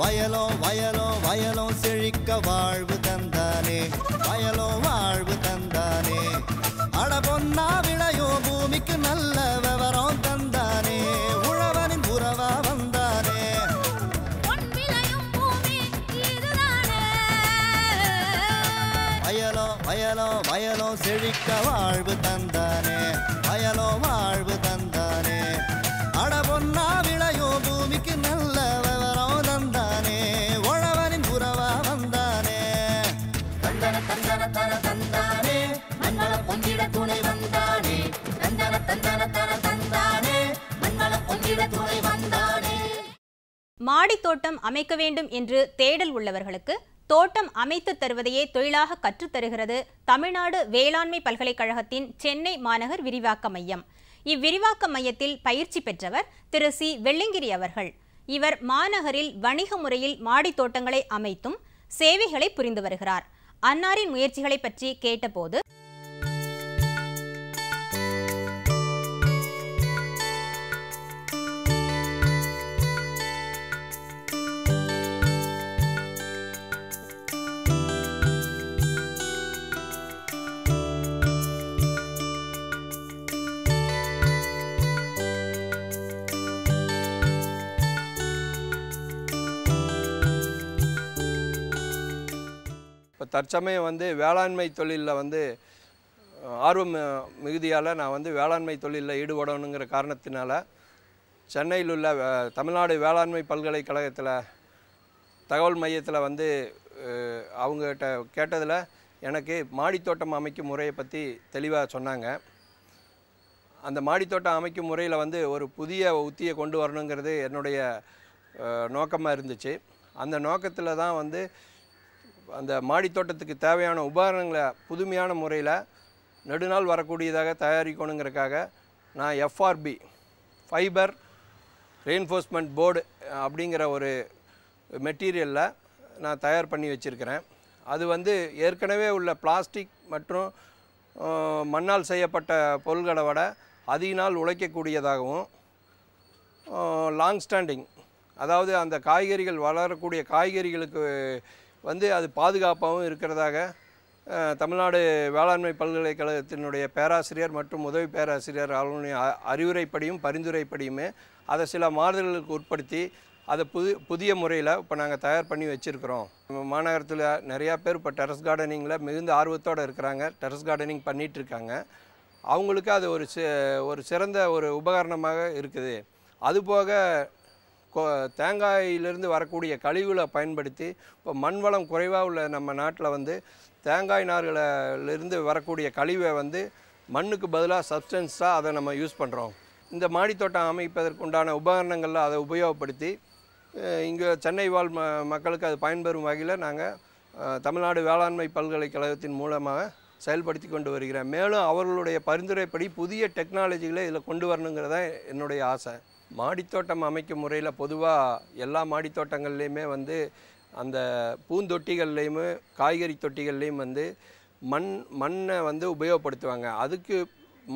வயலோ வயலோ வயலோ செழிக்க வாழ்வு தந்தானே வயலோ வாழ்வு தந்தானே அட பொன்னா விளையோ பூமிக்கு நல்ல விவரம் தந்தானே உழவனின் உறவா வந்தானே வயலோ வயலோ வயலோ செழிக்க வாழ்வு தந்தானே வயலோ வாழ்வு தந்தானே தோட்டம் அமைக்க வேண்டும் என்று தேடல் உள்ளவர்களுக்கு தோட்டம் அமைத்து தருவதையே தொழிலாக கற்றுத்தருகிறது தமிழ்நாடு வேளாண்மை பல்கலைக்கழகத்தின் சென்னை மாநகர் விரிவாக்க மையம் இவ்விரிவாக்க மையத்தில் பயிற்சி பெற்றவர் திரு சி வெள்ளங்கிரி அவர்கள் இவர் மாநகரில் வணிக முறையில் தோட்டங்களை அமைத்தும் சேவைகளை புரிந்து வருகிறார் அன்னாரின் முயற்சிகளை பற்றி கேட்டபோது தற்சமயம் வந்து வேளாண்மை தொழிலில் வந்து ஆர்வம் மிகுதியால் நான் வந்து வேளாண்மை தொழிலில் ஈடுபடணுங்கிற காரணத்தினால சென்னையில் உள்ள தமிழ்நாடு வேளாண்மை பல்கலைக்கழகத்தில் தகவல் மையத்தில் வந்து அவங்ககிட்ட கேட்டதில் எனக்கு மாடித்தோட்டம் அமைக்கும் முறையை பற்றி தெளிவாக சொன்னாங்க அந்த மாடித்தோட்டம் அமைக்கும் முறையில் வந்து ஒரு புதிய உத்தியை கொண்டு வரணுங்கிறது என்னுடைய நோக்கமாக இருந்துச்சு அந்த நோக்கத்தில் தான் வந்து அந்த மாடி தோட்டத்துக்கு தேவையான உபகரணங்களை புதுமையான முறையில் நெடுநாள் வரக்கூடியதாக தயாரிக்கணுங்கிறக்காக நான் எஃப்ஆர்பி ஃபைபர் ரெயின்ஃபோர்ஸ்மெண்ட் போர்டு அப்படிங்கிற ஒரு மெட்டீரியலில் நான் தயார் பண்ணி வச்சுருக்கிறேன் அது வந்து ஏற்கனவே உள்ள பிளாஸ்டிக் மற்றும் மண்ணால் செய்யப்பட்ட பொருள்களை விட அதிக நாள் உழைக்கக்கூடியதாகவும் லாங் ஸ்டாண்டிங் அதாவது அந்த காய்கறிகள் வளரக்கூடிய காய்கறிகளுக்கு வந்து அது பாதுகாப்பாகவும் இருக்கிறதாக தமிழ்நாடு வேளாண்மை பல்கலைக்கழகத்தினுடைய பேராசிரியர் மற்றும் உதவி பேராசிரியர் ஆளுநர் அறிவுரைப்படியும் பரிந்துரைப்படியுமே அதை சில மாறுதல்களுக்கு உட்படுத்தி அதை புது புதிய முறையில் இப்போ நாங்கள் தயார் பண்ணி வச்சுருக்கிறோம் மாநகரத்தில் நிறையா பேர் இப்போ டெரஸ் கார்டனிங்கில் மிகுந்த ஆர்வத்தோடு இருக்கிறாங்க டெரஸ் கார்டனிங் பண்ணிகிட்டு இருக்காங்க அவங்களுக்கு அது ஒரு ஒரு சிறந்த ஒரு உபகரணமாக இருக்குது அதுபோக தேங்காயிலிருந்து வரக்கூடிய கழிவுகளை பயன்படுத்தி இப்போ மண் வளம் குறைவாக உள்ள நம்ம நாட்டில் வந்து தேங்காய் நார்களிலிருந்து வரக்கூடிய கழிவை வந்து மண்ணுக்கு பதிலாக சப்ஸ்டன்ஸாக அதை நம்ம யூஸ் பண்ணுறோம் இந்த மாடித்தோட்டம் அமைப்பதற்குண்டான உபகரணங்களில் அதை உபயோகப்படுத்தி இங்கே சென்னை வாழ் ம மக்களுக்கு அது பயன்பெறும் வகையில் நாங்கள் தமிழ்நாடு வேளாண்மை பல்கலைக்கழகத்தின் மூலமாக செயல்படுத்தி கொண்டு வருகிறேன் மேலும் அவர்களுடைய பரிந்துரைப்படி புதிய டெக்னாலஜிகளை இதில் கொண்டு வரணுங்கிறதான் என்னுடைய ஆசை மாடித்தோட்டம் அமைக்கும் முறையில் பொதுவாக எல்லா மாடித்தோட்டங்கள்லேயுமே வந்து அந்த பூந்தொட்டிகள்லேயுமே காய்கறி தொட்டிகள்லேயும் வந்து மண் மண்ணை வந்து உபயோகப்படுத்துவாங்க அதுக்கு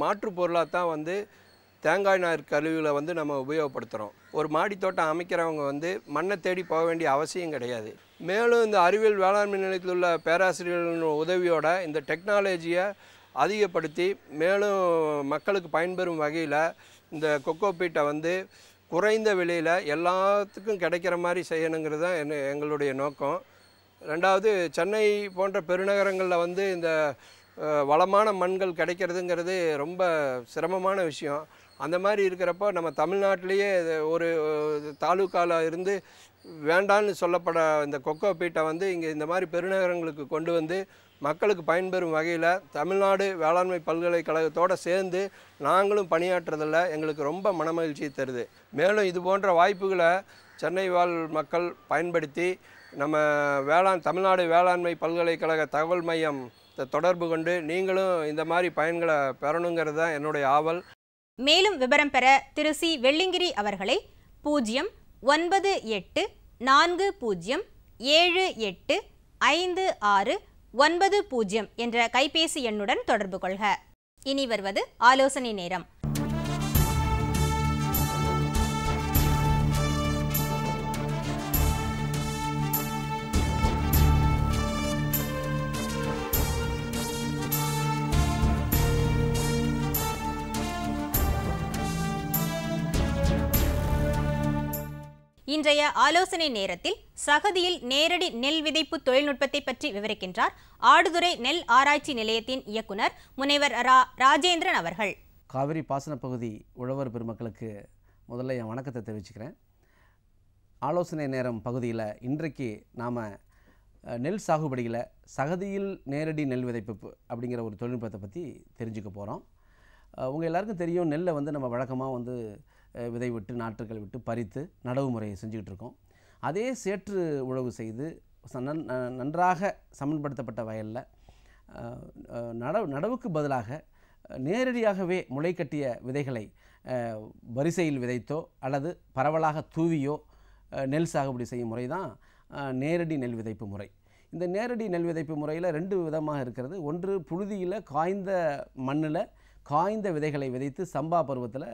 மாற்று பொருளாக தான் வந்து தேங்காய் நார் கழிவுகளை வந்து நம்ம உபயோகப்படுத்துகிறோம் ஒரு மாடித்தோட்டம் அமைக்கிறவங்க வந்து மண்ணை தேடி போக வேண்டிய அவசியம் கிடையாது மேலும் இந்த அறிவியல் வேளாண்மை நிலையத்தில் உள்ள பேராசிரியர்களின் உதவியோட இந்த டெக்னாலஜியை அதிகப்படுத்தி மேலும் மக்களுக்கு பயன்பெறும் வகையில் இந்த கொக்கோ பீட்டை வந்து குறைந்த விலையில் எல்லாத்துக்கும் கிடைக்கிற மாதிரி செய்யணுங்கிறது தான் என்ன எங்களுடைய நோக்கம் ரெண்டாவது சென்னை போன்ற பெருநகரங்களில் வந்து இந்த வளமான மண்கள் கிடைக்கிறதுங்கிறது ரொம்ப சிரமமான விஷயம் அந்த மாதிரி இருக்கிறப்போ நம்ம தமிழ்நாட்டிலேயே ஒரு தாலுக்காவில் இருந்து வேண்டான்னு சொல்லப்பட இந்த கொக்கோ பீட்டை வந்து இங்கே இந்த மாதிரி பெருநகரங்களுக்கு கொண்டு வந்து மக்களுக்கு பயன்பெறும் வகையில் தமிழ்நாடு வேளாண்மை பல்கலைக்கழகத்தோடு சேர்ந்து நாங்களும் பணியாற்றுறதில் எங்களுக்கு ரொம்ப மனமகிழ்ச்சியை தருது மேலும் இது போன்ற வாய்ப்புகளை சென்னை வாழ் மக்கள் பயன்படுத்தி நம்ம வேளாண் தமிழ்நாடு வேளாண்மை பல்கலைக்கழக தகவல் மையம் தொடர்பு கொண்டு நீங்களும் இந்த மாதிரி பயன்களை பெறணுங்கிறது தான் என்னுடைய ஆவல் மேலும் விவரம் பெற திரு சி வெள்ளிங்கிரி அவர்களை பூஜ்ஜியம் ஒன்பது எட்டு நான்கு பூஜ்ஜியம் ஏழு எட்டு ஐந்து ஆறு ஒன்பது பூஜ்ஜியம் என்ற கைபேசி எண்ணுடன் தொடர்பு கொள்க இனி வருவது ஆலோசனை நேரம் இன்றைய ஆலோசனை நேரத்தில் சகதியில் நேரடி நெல் விதைப்பு தொழில்நுட்பத்தை பற்றி விவரிக்கின்றார் ஆடுதுறை நெல் ஆராய்ச்சி நிலையத்தின் இயக்குனர் முனைவர் ரா ராஜேந்திரன் அவர்கள் காவிரி பாசன பகுதி உழவர் பெருமக்களுக்கு முதல்ல என் வணக்கத்தை தெரிவிச்சுக்கிறேன் ஆலோசனை நேரம் பகுதியில் இன்றைக்கு நாம் நெல் சாகுபடியில் சகதியில் நேரடி நெல் விதைப்பு அப்படிங்கிற ஒரு தொழில்நுட்பத்தை பற்றி தெரிஞ்சுக்க போகிறோம் உங்கள் எல்லாருக்கும் தெரியும் நெல்லை வந்து நம்ம வழக்கமாக வந்து விதை விட்டு நாற்றுக்கள் விட்டு பறித்து நடவு முறையை செஞ்சுக்கிட்டு இருக்கோம் அதே சேற்று உழவு செய்து நன்றாக சமன்படுத்தப்பட்ட வயலில் நடவு நடவுக்கு பதிலாக நேரடியாகவே முளை கட்டிய விதைகளை வரிசையில் விதைத்தோ அல்லது பரவலாக தூவியோ நெல் சாகுபடி செய்யும் முறை தான் நேரடி நெல் விதைப்பு முறை இந்த நேரடி நெல் விதைப்பு முறையில் ரெண்டு விதமாக இருக்கிறது ஒன்று புழுதியில் காய்ந்த மண்ணில் காய்ந்த விதைகளை விதைத்து சம்பா பருவத்தில்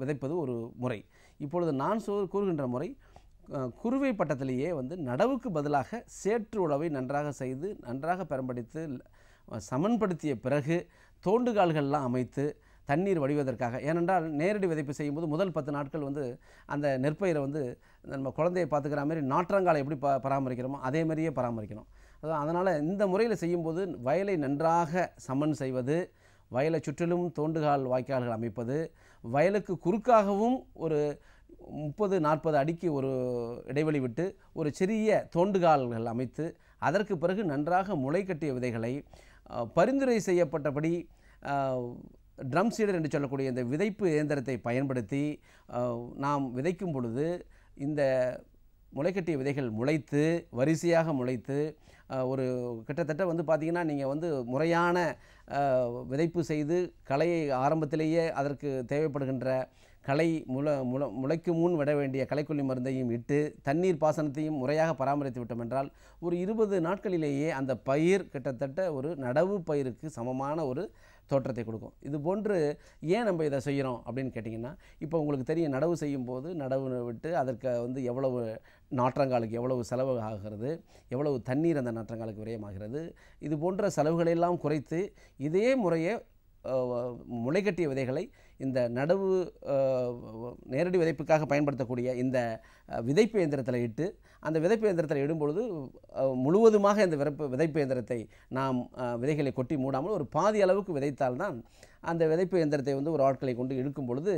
விதைப்பது ஒரு முறை இப்பொழுது நான் சொ கூறுகின்ற முறை குருவை பட்டத்திலேயே வந்து நடவுக்கு பதிலாக சேற்று உழவை நன்றாக செய்து நன்றாக பெரம்படித்து சமன்படுத்திய பிறகு தோண்டுகால்கள்லாம் அமைத்து தண்ணீர் வடிவதற்காக ஏனென்றால் நேரடி விதைப்பு செய்யும்போது முதல் பத்து நாட்கள் வந்து அந்த நெற்பயிரை வந்து நம்ம குழந்தையை பார்த்துக்கிற மாதிரி நாற்றங்காலை எப்படி ப பராமரிக்கிறோமோ அதே மாதிரியே பராமரிக்கணும் அதனால் இந்த முறையில் செய்யும்போது வயலை நன்றாக சமன் செய்வது வயலை சுற்றிலும் தோண்டுகால் வாய்க்கால்கள் அமைப்பது வயலுக்கு குறுக்காகவும் ஒரு முப்பது நாற்பது அடிக்கு ஒரு இடைவெளி விட்டு ஒரு சிறிய தோண்டுகால்கள் அமைத்து அதற்கு பிறகு நன்றாக முளை கட்டிய விதைகளை பரிந்துரை செய்யப்பட்டபடி ட்ரம் சீடர் என்று சொல்லக்கூடிய இந்த விதைப்பு இயந்திரத்தை பயன்படுத்தி நாம் விதைக்கும் பொழுது இந்த முளைக்கட்டிய விதைகள் முளைத்து வரிசையாக முளைத்து ஒரு கிட்டத்தட்ட வந்து பார்த்திங்கன்னா நீங்கள் வந்து முறையான விதைப்பு செய்து கலையை ஆரம்பத்திலேயே அதற்கு தேவைப்படுகின்ற களை முள முள முளைக்கு முன் விட வேண்டிய களைக்கொல்லி மருந்தையும் இட்டு தண்ணீர் பாசனத்தையும் முறையாக பராமரித்து விட்டோம் என்றால் ஒரு இருபது நாட்களிலேயே அந்த பயிர் கிட்டத்தட்ட ஒரு நடவு பயிருக்கு சமமான ஒரு தோற்றத்தை கொடுக்கும் இது போன்று ஏன் நம்ம இதை செய்கிறோம் அப்படின்னு கேட்டிங்கன்னா இப்போ உங்களுக்கு தெரியும் நடவு செய்யும் போது நடவு விட்டு அதற்கு வந்து எவ்வளவு நாற்றங்காலுக்கு எவ்வளவு செலவு ஆகிறது எவ்வளவு தண்ணீர் அந்த நாற்றங்காலுக்கு விரயமாகிறது இது போன்ற செலவுகளையெல்லாம் குறைத்து இதே முறையே முளைகட்டிய விதைகளை இந்த நடவு நேரடி விதைப்புக்காக பயன்படுத்தக்கூடிய இந்த விதைப்பு இயந்திரத்தில் இட்டு அந்த விதைப்பு இயந்திரத்தில் இடும்பொழுது முழுவதுமாக இந்த விதப்பு விதைப்பு இயந்திரத்தை நாம் விதைகளை கொட்டி மூடாமல் ஒரு பாதி அளவுக்கு விதைத்தால்தான் அந்த விதைப்பு இயந்திரத்தை வந்து ஒரு ஆட்களை கொண்டு இழுக்கும் பொழுது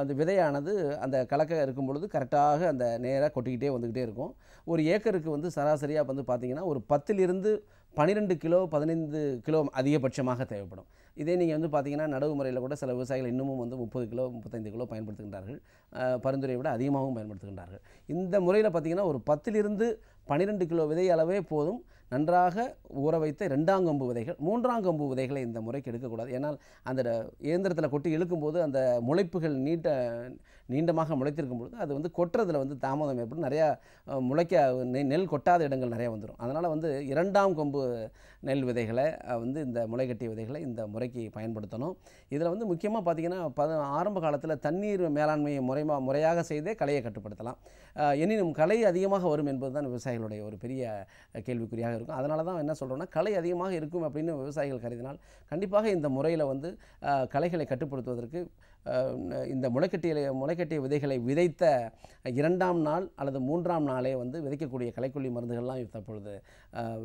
அந்த விதையானது அந்த கலக்க இருக்கும் பொழுது கரெக்டாக அந்த நேராக கொட்டிக்கிட்டே வந்துக்கிட்டே இருக்கும் ஒரு ஏக்கருக்கு வந்து சராசரியாக வந்து பார்த்திங்கன்னா ஒரு பத்திலிருந்து பன்னிரெண்டு கிலோ பதினைந்து கிலோ அதிகபட்சமாக தேவைப்படும் இதே நீங்கள் வந்து பார்த்திங்கன்னா நடவு முறையில் கூட சில விவசாயிகள் இன்னமும் வந்து முப்பது கிலோ முப்பத்தைந்து கிலோ பயன்படுத்துகின்றார்கள் பரிந்துரையை விட அதிகமாகவும் பயன்படுத்துகின்றார்கள் இந்த முறையில் பார்த்திங்கன்னா ஒரு பத்திலிருந்து பன்னிரெண்டு கிலோ விதை அளவே போதும் நன்றாக ஊற வைத்த ரெண்டாம் கம்பு விதைகள் மூன்றாம் கம்பு விதைகளை இந்த முறைக்கு எடுக்கக்கூடாது ஏன்னால் அந்த இயந்திரத்தில் கொட்டி இழுக்கும்போது அந்த முளைப்புகள் நீண்ட நீண்டமாக முளைத்திருக்கும் பொழுது அது வந்து கொட்டுறதுல வந்து தாமதம் ஏற்படும் நிறையா முளைக்க நெல் கொட்டாத இடங்கள் நிறையா வந்துடும் அதனால் வந்து இரண்டாம் கொம்பு நெல் விதைகளை வந்து இந்த முளைகட்டி விதைகளை இந்த முறைக்கு பயன்படுத்தணும் இதில் வந்து முக்கியமாக பார்த்திங்கன்னா பத ஆரம்ப காலத்தில் தண்ணீர் மேலாண்மையை முறைமா முறையாக செய்தே கலையை கட்டுப்படுத்தலாம் எனினும் கலை அதிகமாக வரும் என்பது தான் விவசாயிகளுடைய ஒரு பெரிய கேள்விக்குறியாக இருக்கும் இருக்கும் அதனால தான் என்ன சொல்கிறோன்னா களை அதிகமாக இருக்கும் அப்படின்னு விவசாயிகள் கருதினால் கண்டிப்பாக இந்த முறையில் வந்து களைகளை கட்டுப்படுத்துவதற்கு இந்த முளைக்கட்டியில முளைக்கட்டிய விதைகளை விதைத்த இரண்டாம் நாள் அல்லது மூன்றாம் நாளே வந்து விதைக்கக்கூடிய களைக்கொல்லி மருந்துகள்லாம் தற்பொழுது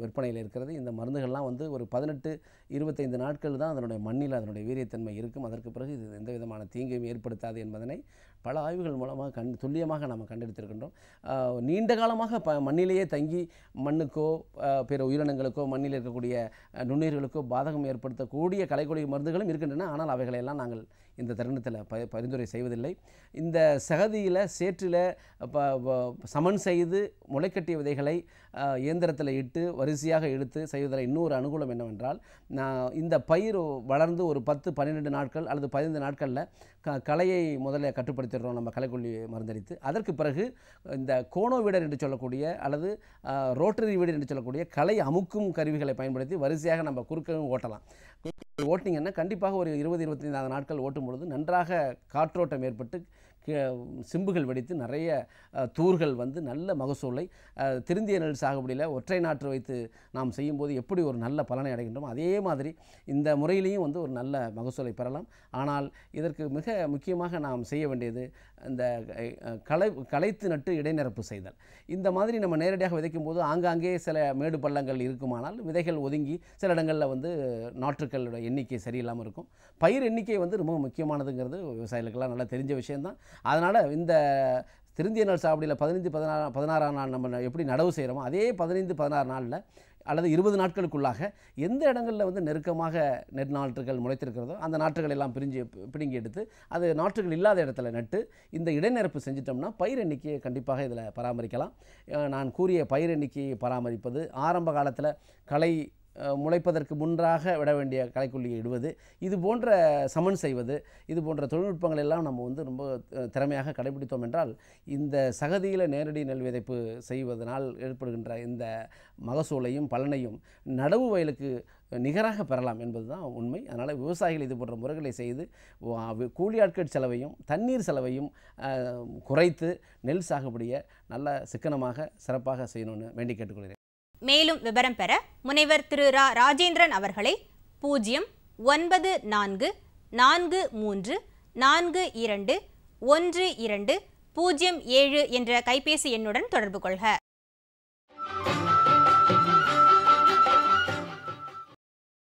விற்பனையில் இருக்கிறது இந்த மருந்துகள்லாம் வந்து ஒரு பதினெட்டு இருபத்தைந்து நாட்கள் தான் அதனுடைய மண்ணில் அதனுடைய வீரியத்தன்மை இருக்கும் அதற்கு பிறகு இது எந்த விதமான தீங்கையும் ஏற்படுத்தாது என்பதனை பல ஆய்வுகள் மூலமாக கண் துல்லியமாக நாம் கண்டெடுத்திருக்கின்றோம் நீண்ட காலமாக ப மண்ணிலேயே தங்கி மண்ணுக்கோ பிற உயிரினங்களுக்கோ மண்ணில் இருக்கக்கூடிய நுண்ணுயிர்களுக்கோ பாதகம் ஏற்படுத்தக்கூடிய கலைக்கொடி மருந்துகளும் இருக்கின்றன ஆனால் அவைகளையெல்லாம் நாங்கள் இந்த தருணத்தில் ப பரிந்துரை செய்வதில்லை இந்த சகதியில் சேற்றில் சமன் செய்து முளைக்கட்டிய விதைகளை இயந்திரத்தில் இட்டு வரிசையாக எடுத்து செய்வதில் இன்னொரு அனுகூலம் என்னவென்றால் இந்த பயிர் வளர்ந்து ஒரு பத்து பன்னிரெண்டு நாட்கள் அல்லது பதினைந்து நாட்களில் க கலையை முதல்ல கட்டுப்படுத்திடுறோம் நம்ம களைக்கொல்லி மருந்தடித்து அதற்கு பிறகு இந்த கோணோ வீடர் என்று சொல்லக்கூடிய அல்லது ரோட்டரி வீடர் என்று சொல்லக்கூடிய கலை அமுக்கும் கருவிகளை பயன்படுத்தி வரிசையாக நம்ம குறுக்கவும் ஓட்டலாம் ஓட்டிங்கன்னா கண்டிப்பாக ஒரு இருபது இருபத்தைந்தாவது நாட்கள் ஓட்டும் பொழுது நன்றாக காற்றோட்டம் ஏற்பட்டு சிம்புகள் வெடித்து நிறைய தூர்கள் வந்து நல்ல மகசூலை திருந்திய நெல் சாகுபடியில் ஒற்றை நாற்று வைத்து நாம் செய்யும்போது எப்படி ஒரு நல்ல பலனை அடைகின்றோமோ அதே மாதிரி இந்த முறையிலையும் வந்து ஒரு நல்ல மகசூலை பெறலாம் ஆனால் இதற்கு மிக முக்கியமாக நாம் செய்ய வேண்டியது இந்த களை களைத்து நட்டு இடைநிரப்பு செய்தல் இந்த மாதிரி நம்ம நேரடியாக விதைக்கும் போது ஆங்காங்கே சில மேடு பள்ளங்கள் இருக்குமானால் விதைகள் ஒதுங்கி சில இடங்களில் வந்து நாற்றுக்களோட எண்ணிக்கை சரியில்லாமல் இருக்கும் பயிர் எண்ணிக்கை வந்து ரொம்ப முக்கியமானதுங்கிறது விவசாயிகளுக்கெல்லாம் நல்லா தெரிஞ்ச விஷயம்தான் அதனால் இந்த திருந்திய நாள் சாவடியில் பதினைந்து பதினாறு பதினாறாம் நாள் நம்ம எப்படி நடவு செய்கிறோமோ அதே பதினைந்து பதினாறு நாளில் அல்லது இருபது நாட்களுக்குள்ளாக எந்த இடங்களில் வந்து நெருக்கமாக நெற் நாற்றுகள் முளைத்திருக்கிறதோ அந்த நாற்றுகள் எல்லாம் பிரிஞ்சு பிடுங்கி எடுத்து அது நாற்றுகள் இல்லாத இடத்துல நட்டு இந்த இடைநிரப்பு செஞ்சிட்டோம்னா பயிர் எண்ணிக்கையை கண்டிப்பாக இதில் பராமரிக்கலாம் நான் கூறிய பயிர் எண்ணிக்கையை பராமரிப்பது ஆரம்ப காலத்தில் களை முளைப்பதற்கு முன்றாக விட வேண்டிய கலைக்குள்ளியை இடுவது இது போன்ற சமன் செய்வது இது போன்ற தொழில்நுட்பங்கள் எல்லாம் நம்ம வந்து ரொம்ப திறமையாக கடைபிடித்தோம் என்றால் இந்த சகதியில் நேரடி நெல் விதைப்பு செய்வதனால் ஏற்படுகின்ற இந்த மகசூலையும் பலனையும் நடவு வயலுக்கு நிகராக பெறலாம் என்பது தான் உண்மை அதனால் விவசாயிகள் இது போன்ற முறைகளை செய்து கூலி ஆட்கள் செலவையும் தண்ணீர் செலவையும் குறைத்து நெல் சாகுபடியை நல்ல சிக்கனமாக சிறப்பாக செய்யணும்னு வேண்டி கேட்டுக்கொள்கிறேன் மேலும் விவரம் பெற முனைவர் திரு ரா ராஜேந்திரன் அவர்களை பூஜ்ஜியம் ஒன்பது நான்கு நான்கு மூன்று நான்கு இரண்டு ஒன்று இரண்டு பூஜ்ஜியம் ஏழு என்ற கைபேசி எண்ணுடன் தொடர்பு கொள்க